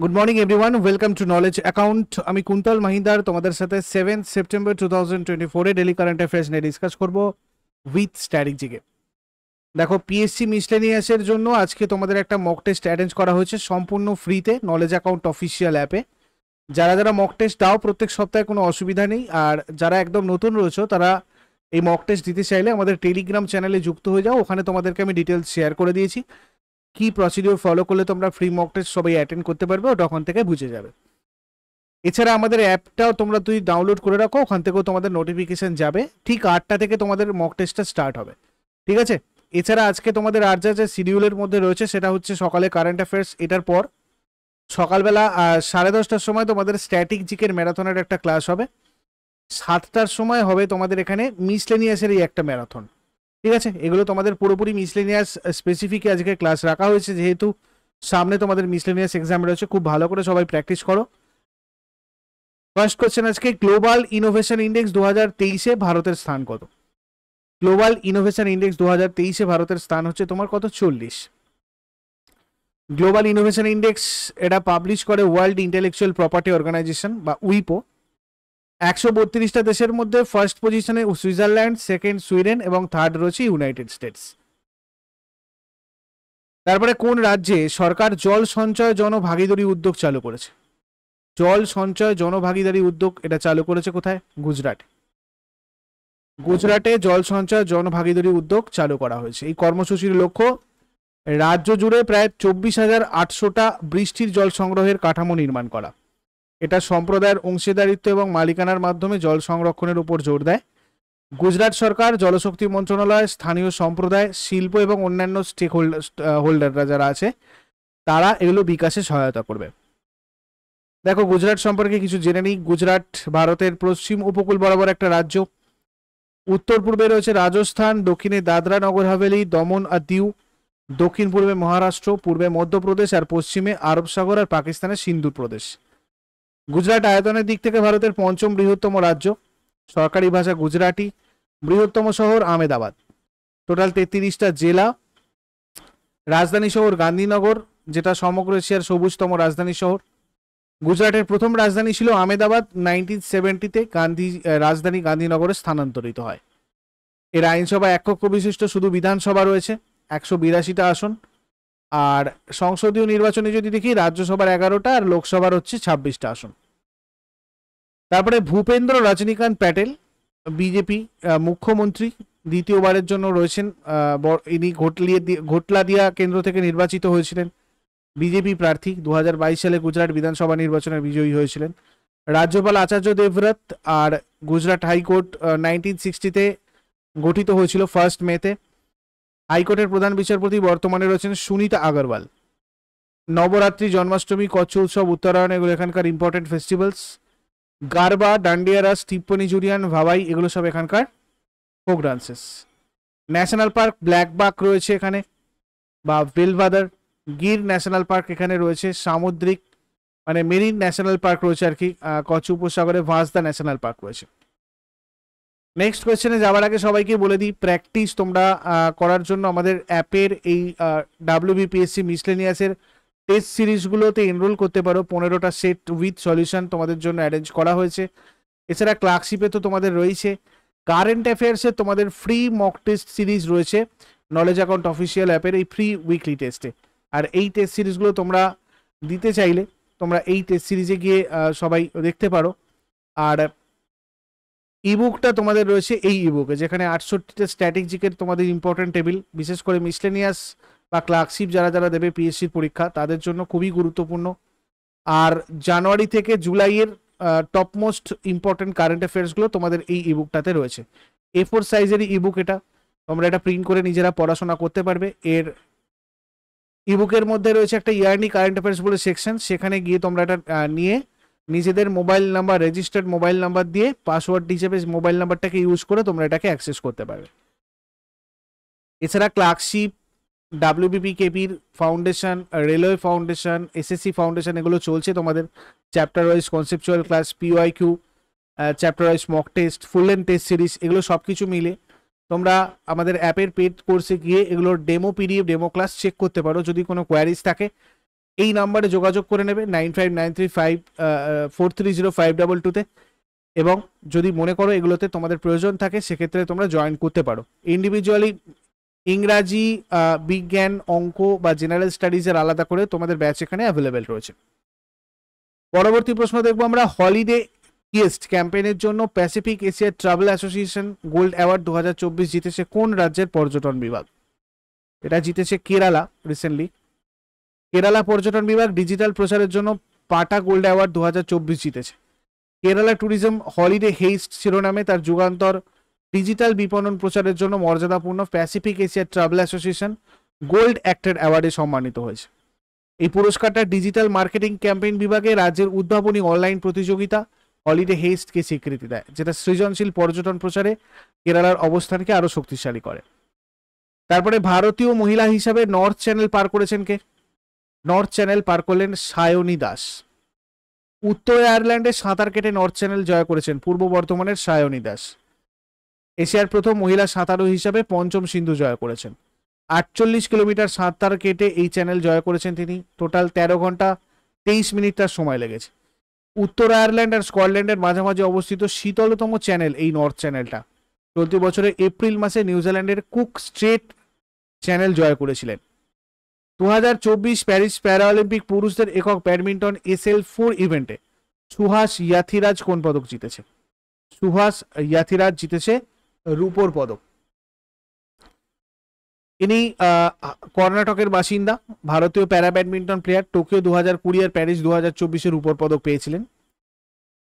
good morning everyone welcome to knowledge account আমি কুন্তল মাহিন্দার তোমাদের সাথে seven September two thousand twenty ফোরে ডেলি কারেন্ট অ্যাফেয়ার্স নিয়ে ডিসকাস করব উইথ স্ট্র্যাটেজিকে দেখো পিএসসি মিসলেনিয়াসের জন্য আজকে তোমাদের একটা মক টেস্ট অ্যারেঞ্জ করা হয়েছে সম্পূর্ণ ফ্রিতে নলেজ অ্যাকাউন্ট অফিসিয়াল অ্যাপে যারা যারা মক টেস্ট দাও প্রত্যেক সপ্তাহে কোনো অসুবিধা নেই আর যারা একদম নতুন রয়েছে তারা এই মক টেস্ট দিতে চাইলে আমাদের টেলিগ্রাম চ্যানেলে যুক্ত হয়ে যাও ওখানে তোমাদেরকে আমি ডিটেলস শেয়ার করে দিয়েছি কি প্রসিডিওর ফলো করলে তোমরা ফ্রি মক টেস্ট সবাই অ্যাটেন্ড করতে পারবে ওটা ওখান থেকে বুঝে যাবে এছাড়া আমাদের অ্যাপটাও তোমরা তুই ডাউনলোড করে রাখো ওখান থেকেও তোমাদের নোটিফিকেশান যাবে ঠিক আটটা থেকে তোমাদের মক টেস্টটা স্টার্ট হবে ঠিক আছে এছাড়া আজকে তোমাদের আর যা যে শিডিউলের মধ্যে রয়েছে সেটা হচ্ছে সকালে কারেন্ট অ্যাফেয়ার্স এটার পর সকালবেলা সাড়ে দশটার সময় তোমাদের স্ট্যাটিক জিকের ম্যারাথনের একটা ক্লাস হবে সাতটার সময় হবে তোমাদের এখানে মিসলেনিয়াসেরই একটা ম্যারাথন ঠিক আছে এগুলো তোমাদের পুরোপুরি মিসলেনিয়াস স্পেসিফিক আজকে ক্লাস রাখা হয়েছে যেহেতু সামনে তোমাদের মিসলেনিয়াস এক্সাম রয়েছে খুব ভালো করে সবাই প্র্যাকটিস করো ফার্স্ট কোয়েশ্চেন আজকে গ্লোবাল ইনোভেশন ইন্ডেক্স দু হাজার তেইশে ভারতের স্থান কত গ্লোবাল ইনোভেশন ইন্ডেক্স দু হাজার তেইশে ভারতের স্থান হচ্ছে তোমার কত চল্লিশ গ্লোবাল ইনোভেশন ইন্ডেক্স এটা পাবলিশ করে ওয়ার্ল্ড ইন্টেলেকচুয়াল প্রপার্টি অর্গানাইজেশন বা উইপো একশো বত্রিশটা দেশের মধ্যে ফার্স্ট পজিশনে সুইজারল্যান্ড সেকেন্ড সুইডেন এবং থার্ড রয়েছে ইউনাইটেড স্টেটস তারপরে কোন রাজ্যে সরকার জল সঞ্চয় জনভাগিদারি উদ্যোগ চালু করেছে জল সঞ্চয় জনভাগিদারি উদ্যোগ এটা চালু করেছে কোথায় গুজরাট গুজরাটে জল সঞ্চয় জনভাগিদারি উদ্যোগ চালু করা হয়েছে এই কর্মসূচির লক্ষ্য রাজ্য জুড়ে প্রায় চব্বিশ হাজার আটশোটা বৃষ্টির জল সংগ্রহের কাঠামো নির্মাণ করা এটা সম্প্রদায়ের অংশীদারিত্ব এবং মালিকানার মাধ্যমে জল সংরক্ষণের উপর জোর দেয় গুজরাট সরকার জলশক্তি মন্ত্রণালয় স্থানীয় সম্প্রদায় শিল্প এবং অন্যান্য স্টেক হোল্ডাররা যারা আছে তারা এগুলো বিকাশে সহায়তা করবে দেখো গুজরাট সম্পর্কে কিছু জেনে নিই গুজরাট ভারতের পশ্চিম উপকূল বরাবর একটা রাজ্য উত্তর পূর্বে রয়েছে রাজস্থান দক্ষিণে দাদরা নগর হাভেলি দমন আর দিউ দক্ষিণ পূর্বে মহারাষ্ট্র পূর্বে মধ্যপ্রদেশ আর পশ্চিমে আরব সাগর আর পাকিস্তানের সিন্ধু প্রদেশ গুজরাট আয়তনের দিক থেকে ভারতের পঞ্চম বৃহত্তম রাজ্য সরকারি ভাষা গুজরাটি বৃহত্তম শহর আহমেদাবাদ টোটাল তেত্রিশটা জেলা রাজধানী শহর গান্ধীনগর যেটা সমগ্র এশিয়ার সবুজতম রাজধানী শহর গুজরাটের প্রথম রাজধানী ছিল আহমেদাবাদ নাইনটিন সেভেন্টিতে গান্ধী রাজধানী গান্ধীনগরে স্থানান্তরিত হয় এর আইনসভা এক কক্ষ বিশিষ্ট শুধু বিধানসভা রয়েছে একশো বিরাশিটা আসন আর সংসদীয় নির্বাচনে যদি দেখি রাজ্যসভার এগারোটা আর লোকসভার হচ্ছে ছাব্বিশটা আসন তারপরে ভূপেন্দ্র রজনীকান্ত প্যাটেল বিজেপি মুখ্যমন্ত্রী দ্বিতীয়বারের জন্য রয়েছেন ইনি ঘটলিয়ে দিয়া কেন্দ্র থেকে নির্বাচিত হয়েছিলেন বিজেপি প্রার্থী দু সালে গুজরাট বিধানসভা নির্বাচনে বিজয়ী হয়েছিলেন রাজ্যপাল আচার্য দেবরত আর গুজরাট হাইকোর্ট নাইনটিন সিক্সটিতে গঠিত হয়েছিল ফার্স্ট মেতে হাইকোর্টের প্রধান বিচারপতি বর্তমানে রয়েছেন সুনীতা আগরওয়াল নবরাত্রি জন্মাষ্টমী কচ্ছ উৎসব উত্তরায়ণ এগুলো এখানকার ইম্পর্টেন্ট ফেস্টিভ্যালস গারবা ডান্ডিয়ারাস তিপ্পনি জুরিয়ান ভাবাই এগুলো সব এখানকার folk dances national park blackbuck রয়েছে এখানে বা বেলভাদার গির ন্যাশনাল পার্ক এখানে রয়েছে সামুদ্রিক মানে মেরিন ন্যাশনাল পার্ক রয়েছে আর কি কচ্ছ উপসাগরে ভাঁসদা ন্যাশনাল পার্ক রয়েছে নেক্সট কোয়েশ্চেনে যাওয়ার আগে সবাইকে বলে দিই প্র্যাকটিস তোমরা করার জন্য আমাদের অ্যাপের এই ডাব্লিউবিপিএসসি মিসলেনিয়াসের টেস্ট সিরিজগুলোতে এনরোল করতে পারো পনেরোটা সেট উইথ সলিউশন তোমাদের জন্য অ্যারেঞ্জ করা হয়েছে এছাড়া ক্লার্কশিপে তো তোমাদের রয়েছে কারেন্ট অ্যাফেয়ার্সে তোমাদের ফ্রি মক টেস্ট সিরিজ রয়েছে নলেজ অ্যাকাউন্ট অফিসিয়াল অ্যাপের এই ফ্রি উইকলি টেস্টে আর এই টেস্ট সিরিজগুলো তোমরা দিতে চাইলে তোমরা এই টেস্ট সিরিজে গিয়ে সবাই দেখতে পারো আর ইবুকটা তোমাদের রয়েছে এই ইবুকে যেখানে আটষট্টিতে স্ট্র্যাটেজিকের তোমাদের ইম্পর্টেন্ট টেবিল বিশেষ করে মিসলেনিয়াস বা ক্লার্কশিপ যারা যারা দেবে পিএসসির পরীক্ষা তাদের জন্য খুবই গুরুত্বপূর্ণ আর জানুয়ারি থেকে জুলাইয়ের টপমোস্ট ইম্পর্টেন্ট কারেন্ট অ্যাফেয়ার্সগুলো তোমাদের এই ইবুকটাতে রয়েছে এ ফোর সাইজেরই ইবুক এটা তোমরা এটা প্রিন্ট করে নিজেরা পড়াশোনা করতে পারবে এর ইবুকের মধ্যে রয়েছে একটা ইয়ারনি কারেন্ট অ্যাফেয়ার্স বলে সেকশন সেখানে গিয়ে তোমরা এটা নিয়ে নিজেদের mobile number registered mobile number দিয়ে পাসওয়ার্ড হিসেবে মোবাইল নাম্বারটাকে ইউজ করে তোমরা এটাকে অ্যাক্সেস করতে পারবে এছাড়া ক্লার্কশিপ ডাব্লিউবিপি কেপির foundation railway foundation SSC foundation এগুলো চলছে তোমাদের chapter wise conceptual class PY Q chapter wise mock test full end test series এগুলো সব কিছু মিলে তোমরা আমাদের অ্যাপের পেড কোর্সে গিয়ে এগুলোর demo PDF demo class check করতে পারো যদি কোনো কোয়ারিজ থাকে এই নাম্বারে যোগাযোগ করে নেবে nine five nine three five four three zero five double টুতে এবং যদি মনে করো এগুলোতে তোমাদের প্রয়োজন থাকে সেক্ষেত্রে তোমরা জয়েন করতে পারো ইন্ডিভিজুয়ালি ইংরাজি বিজ্ঞান অঙ্ক বা জেনারেল স্টাডিজের আলাদা করে তোমাদের ব্যাচ এখানে অ্যাভেলেবেল রয়েছে পরবর্তী প্রশ্ন দেখবো আমরা হলিডে ইয়েস্ট ক্যাম্পেইনের জন্য Pacific Asia travel association gold award দু জিতেছে কোন রাজ্যের পর্যটন বিভাগ এটা জিতেছে কেরালা রিসেন্টলি কেরালা পর্যটন বিভাগ ডিজিটাল প্রচারের জন্য পাটা গোল্ড অ্যাওয়ার্ড দু হাজার চব্বিশ জিতেছে কেরালা ট্যুরিজম হলিডে হেইস্ট শিরোনামে তার যুগান্তর ডিজিটাল বিপণন প্রচারের জন্য মর্যাদাপূর্ণ Pacific Asia travel association gold অ্যাক্টের অ্যাওয়ার্ডে সম্মানিত হয়েছে এই পুরস্কারটা ডিজিটাল মার্কেটিং ক্যাম্পেইন বিভাগে রাজ্যের উদ্ভাবনী অনলাইন প্রতিযোগিতা হলিডে হেস্টকে স্বীকৃতি দেয় যেটা সৃজনশীল পর্যটন প্রচারে কেরালার অবস্থানকে আরও শক্তিশালী করে তারপরে ভারতীয় মহিলা হিসাবে নর্থ চ্যানেল পার করেছেন কে নর্থ চ্যানেল পার করলেন সায়নী দাস উত্তর আয়ারল্যান্ডে সাঁতার কেটে নর্থ চ্যানেল জয় করেছেন পূর্ব বর্ধমানের সায়নী দাস এশিয়ার প্রথম মহিলা সাঁতারু হিসাবে পঞ্চম সিন্ধু জয় করেছেন আটচল্লিশ কিলোমিটার সাঁতার কেটে এই চ্যানেল জয় করেছেন তিনি টোটাল তেরো ঘন্টা তেইশ মিনিট তার সময় লেগেছে উত্তর আয়ারল্যান্ড আর স্কটল্যান্ডের মাঝামাঝি অবস্থিত শীতলতম চ্যানেল এই নর্থ চ্যানেলটা চলতি বছরের এপ্রিল মাসে নিউজিল্যান্ডের কুক স্ট্রেট চ্যানেল জয় করেছিলেন চব্বিশ প্যারিস প্যারাঅলিম্পিক পুরুষদের একক ব্যাডমিন্টন এল ফোর ইভেন্টে সুহাস ইয়াথিরাজ কোন পদক জিতেছে সুহাস ইয়াথিরাজ জিতেছে রূপোর পদক ইনি কর্ণাটকের বাসিন্দা ভারতীয় প্যারা ব্যাডমিন্টন প্লেয়ার টোকিও দু হাজার কুড়ি আর প্যারিস দু হাজার চব্বিশের উপর পদক পেয়েছিলেন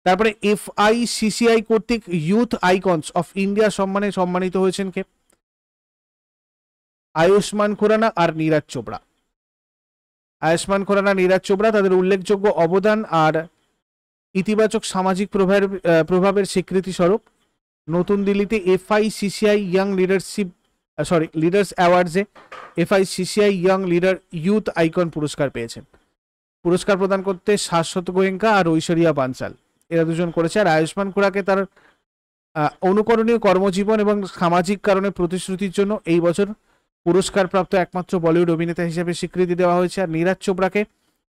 তারপরে এফ আই সিসিআই কর্তৃক ইউথ আইকনস অফ ইন্ডিয়া সম্মানে সম্মানিত হয়েছেন কে আয়ুষ্মান খুরানা আর নীরাজ চোপড়া আয়ুষ্মান খোরানা নীরাজ চোপড়া তাদের উল্লেখযোগ্য অবদান আর ইতিবাচক সামাজিক প্রভাবের প্রভাবের স্বীকৃতি স্বরূপ নতুন দিল্লিতে CCI young leadership sorry leaders অ্যাওয়ার্ডসে CCI young leader youth icon পুরস্কার পেয়েছেন পুরস্কার প্রদান করতে শাশ্বত গোয়েঙ্কা আর ঐশ্বরিয়া বানসাল এরা দুজন করেছে আর আয়ুষ্মান খুরাকে তার অনুকরণীয় কর্মজীবন এবং সামাজিক কারণে প্রতিশ্রুতির জন্য এই বছর পুরস্কারপ্রাপ্ত একমাত্র বলিউড অভিনেতা হিসেবে স্বীকৃতি দেওয়া হয়েছে আর নীরাজ চোপড়াকে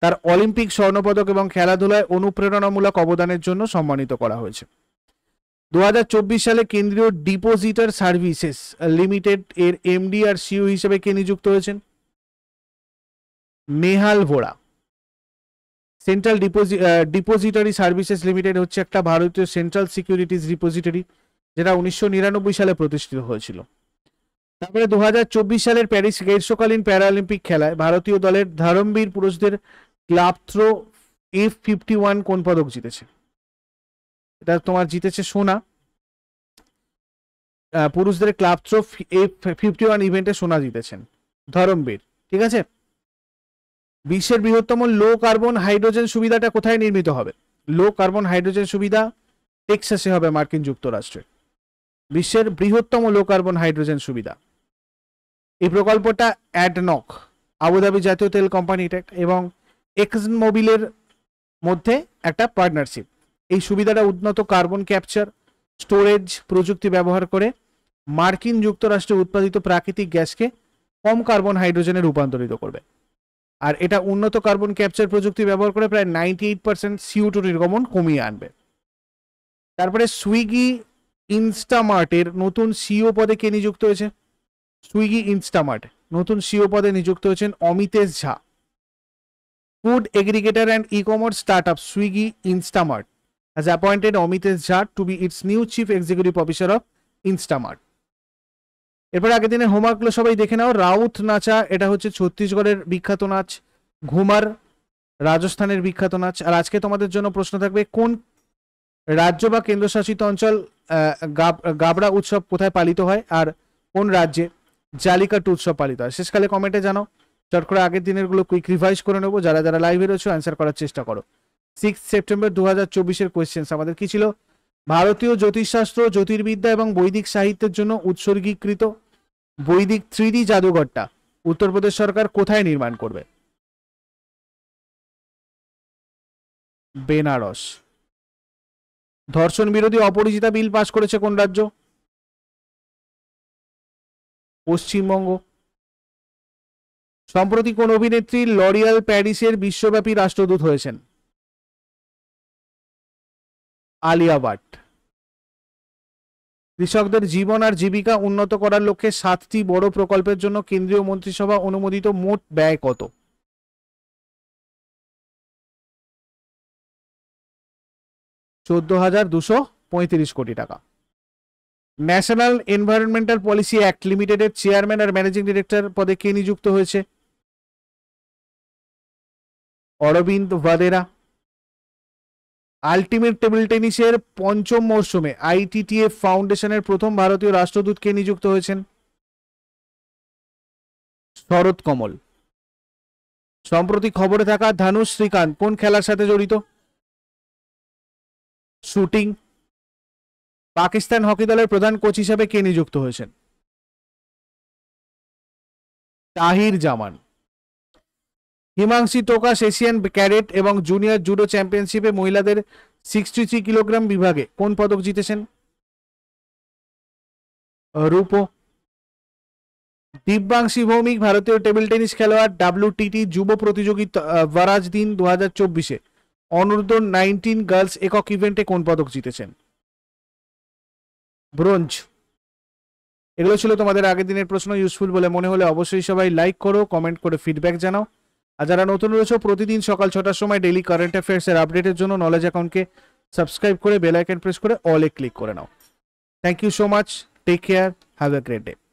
তার অলিম্পিক স্বর্ণপদক এবং খেলাধুলায় অনুপ্রেরণামূলক অবদানের জন্য সম্মানিত করা হয়েছে দু সালে কেন্দ্রীয় ডিপোজিটার সার্ভিসেস লিমিটেড এর এমডি আর সিও হিসেবে কে নিযুক্ত হয়েছেন Nehal Vora central depository services limited হচ্ছে একটা ভারতীয় সেন্ট্রাল সিকিউরিটিজ ডিপোজিটরি যেটা উনিশশো সালে প্রতিষ্ঠিত হয়েছিল তারপরে দু সালের প্যারিস গ্রীষ্মকালীন প্যারালিম্পিক খেলায় ভারতীয় দলের ধারম্বীর পুরুষদের club throw F fifty one কোন পদক জিতেছে এটা তোমার জিতেছে সোনা পুরুষদের club throw F fifty one ইভেন্টে সোনা জিতেছেন ধরমবীর ঠিক আছে বিশ্বের বৃহত্তম লো কার্বন হাইড্রোজেন সুবিধাটা কোথায় নির্মিত হবে লো কার্বন হাইড্রোজেন সুবিধা টেক্সাসে হবে মার্কিন যুক্তরাষ্ট্রে বিশ্বের বৃহত্তম লো কার্বন হাইড্রোজেন সুবিধা এই প্রকল্পটা অ্যাডনক আবুধাবি জাতীয় তেল কোম্পানি এটা এবং এক্স মোবিলের মধ্যে একটা পার্টনারশিপ এই সুবিধাটা উন্নত কার্বন ক্যাপচার স্টোরেজ প্রযুক্তি ব্যবহার করে মার্কিন যুক্তরাষ্ট্রে উৎপাদিত প্রাকৃতিক গ্যাসকে কম কার্বন হাইড্রোজেনে রূপান্তরিত করবে আর এটা উন্নত কার্বন ক্যাপচার প্রযুক্তি ব্যবহার করে প্রায় ninety eight percent CO two নির্গমন কমিয়ে আনবে তারপরে সুইগি ইনস্টামার্টের নতুন সিও e পদে কে নিযুক্ত হয়েছে সুইগি ইনস্টামার্ট নতুন সিও পদে নিযুক্ত হয়েছেন Amitesh Jha food aggregator and ecommerce startup Swiggy Instamart has appointed Amitesh Jha to be its new chief executive officer of Instamart এরপর আগের দিনে হোমওয়ার্কগুলো সবাই দেখে নাও রাউত নাচা এটা হচ্ছে ছত্তিশগড়ের বিখ্যাত নাচ ঘুমার রাজস্থানের বিখ্যাত নাচ আর আজকে তোমাদের জন্য প্রশ্ন থাকবে কোন রাজ্য বা কেন্দ্রশাসিত অঞ্চল গাবড়া উৎসব কোথায় পালিত হয় আর কোন রাজ্যে জালিকাটু উৎসব পালিত হয় শেষকালে কমেন্টে জানো চট করে আগের দিনেরগুলো কুইক রিভাইজ করে নেবো যারা যারা লাইভে রয়েছে অ্যান্সার করার চেষ্টা করো সিক্স সেপ্টেম্বর দু হাজার চব্বিশের কোয়েশ্চেন্স আমাদের কি ছিল ভারতীয় জ্যোতিষশাস্ত্র জ্যোতির্বিদ্যা এবং বৈদিক সাহিত্যের জন্য উৎসর্গীকৃত বৈদিক থ্রিডি জাদুঘরটা উত্তরপ্রদেশ সরকার কোথায় নির্মাণ করবে বেনারস ধর্ষণ বিরোধী অপরিচিতা বিল পাশ করেছে কোন রাজ্য পশ্চিমবঙ্গ সম্প্রতি কোন অভিনেত্রী লরিয়াল প্যারিসের বিশ্বব্যাপী রাষ্ট্রদূত হয়েছেন আলিয়া ভাট কৃষকদের জীবন আর জীবিকা উন্নত করার লক্ষ্যে সাতটি বড় প্রকল্পের জন্য কেন্দ্রীয় মন্ত্রিসভা অনুমোদিত মোট ব্যয় কত চোদ্দ হাজার দুশো পঁয়ত্রিশ কোটি টাকা ন্যাশনাল এনভায়রনমেন্টাল পলিসি অ্যাক্ট লিমিটেডের চেয়ারম্যান আর ম্যানেজিং ডিরেক্টর পদে কে নিযুক্ত হয়েছে অরবিন্দ ভাদেরা আলটিমেট টেবিল টেনিসের পঞ্চম মরসুমে আইটিটিএফ ফাউন্ডেশনের প্রথম ভারতীয় রাষ্ট্রদূত কে নিযুক্ত হয়েছেন শরৎ কমল সম্প্রতি খবরে থাকা ধানুষ শ্রীকান্ত কোন খেলার সাথে জড়িত শুটিং পাকিস্তান হকি দলের প্রধান কোচ হিসেবে কে নিযুক্ত হয়েছেন তাহির জামান হিমাংশী টোকাস এশিয়ান ক্যারেট এবং জুনিয়র জুডো চ্যাম্পিয়নশিপে মহিলাদের সিক্সটি থ্রি কিলোগ্রাম বিভাগে কোন পদক জিতেছেন রূপ দিব্যাংশী ভৌমিক ভারতীয় টেবিল টেনিস খেলোয়াড় ডাব্লিউটিটি যুব প্রতিযোগিতা বারাজ দিন দু হাজার চব্বিশে অনুর্ধ নাইনটিন গার্লস একক ইভেন্টে কোন পদক জিতেছেন ব্রোঞ্জ এগুলো ছিল তোমাদের আগের দিনের প্রশ্ন ইউজফুল বলে মনে হলে অবশ্যই সবাই লাইক করো কমেন্ট করে ফিডব্যাক জানাও আর যারা নতুন রয়েছে প্রতিদিন সকাল ছটার সময় ডেলি কারেন্ট অ্যাফেয়ার্সের আপডেটের জন্য নলেজ অ্যাকাউন্টকে সাবস্ক্রাইব করে বেল আইকন প্রেস করে অলে ক্লিক করে নাও thank you so much take care have a great day